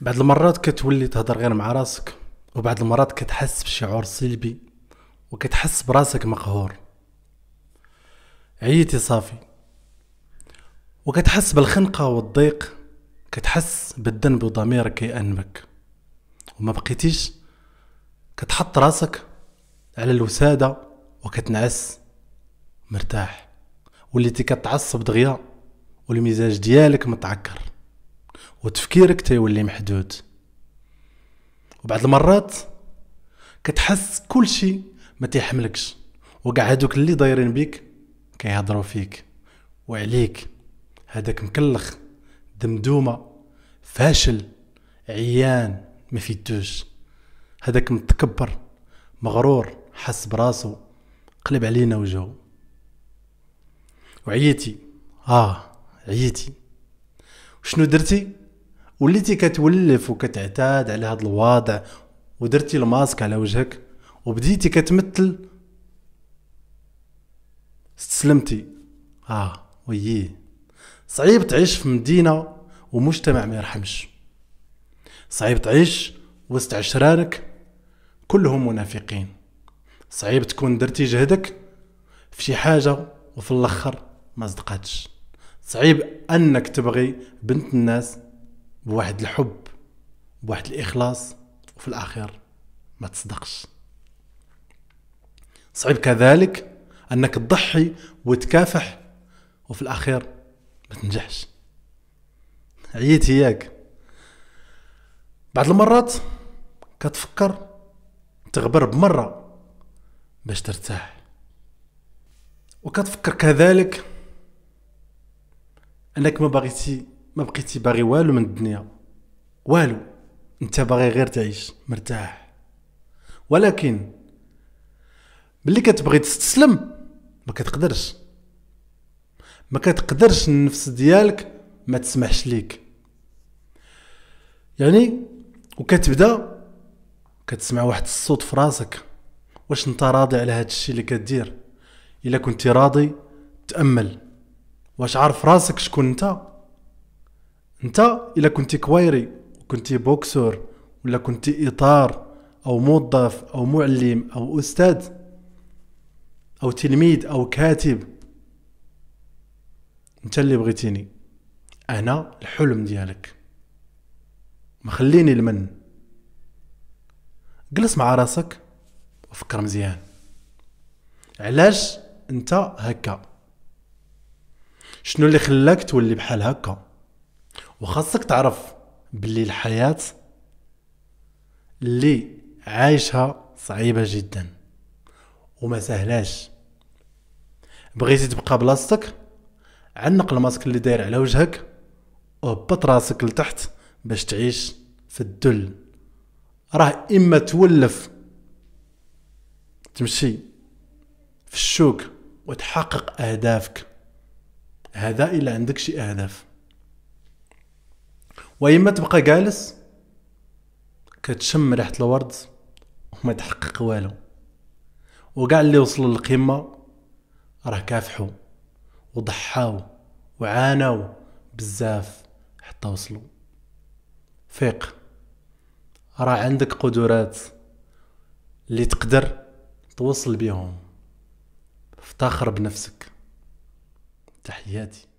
بعض المرات كتولي تهضر غير مع راسك وبعض المرات كتحس بشعور سلبي وكتحس براسك مقهور عييتي صافي وكتحس بالخنقة والضيق كتحس بالذنب وضميرك كيأنبك وما بقيتيش كتحط راسك على الوسادة وكتنعس مرتاح وليتي كتعصب دغيا والمزاج ديالك متعكر وتفكيرك تيولي محدود وبعض المرات كتحس كل شيء ما تيحملكش وكاع هادوك اللي دايرين بيك كيهضروا فيك وعليك هذاك مكلخ دمدومه فاشل عيان ما فيدوش هذاك متكبر مغرور حس براسو قلب علينا وجهه وعييتي اه عييتي وشنو درتي وليتي كتولف وكتعتاد على هذا الوضع ودرتي الماسك على وجهك وبديتي كتمثل استسلمتي اه ويي صعيب تعيش في مدينه ومجتمع ما يرحمش صعيب تعيش وسط عشرارك كلهم منافقين صعيب تكون درتي جهدك في شي حاجه وفي الاخر ما صدقاتش صعيب انك تبغي بنت الناس بواحد الحب بواحد الإخلاص وفي الأخير ما تصدقش صعب كذلك أنك تضحي وتكافح وفي الأخير ما تنجحش عييت ياك بعض المرات كتفكر تغبر بمرة باش ترتاح وكتفكر كذلك انك ما باغيتي ما بقيتي باغي والو من الدنيا والو انت باغي غير تعيش مرتاح ولكن ملي كتبغي تستسلم ما كتقدرش ما كتقدرش النفس ديالك ما تسمحش ليك يعني وكتبدا كتسمع واحد الصوت في راسك واش انت راضي على هذا الشيء اللي كدير الا كنتي راضي تامل واش عارف راسك شكون انت انت الا كنتي كويري كنتي بوكسور ولا كنتي اطار او موظف او معلم او استاذ او تلميذ او كاتب انت اللي بغيتيني انا الحلم ديالك مخليني لمن جلس مع راسك وفكر مزيان علاش انت هكا شنو اللي خلاك تولي بحال هكا وخاصك تعرف باللي الحياة اللي عايشها صعيبة جدا وما سهلاش بغيتي تبقى بلاصتك عنق الماسك اللي داير على وجهك وهبط راسك لتحت باش تعيش في الذل راه اما تولف تمشي في الشوك وتحقق اهدافك هذا الا عندك شي اهداف واما تبقى جالس كتشم ريحه الورد وما تحقق والو وكاع اللي وصلوا للقمه راه كافحوا وضحاو وعانوا بزاف حتى وصلوا فيق راه عندك قدرات اللي تقدر توصل بيهم افتخر بنفسك تحياتي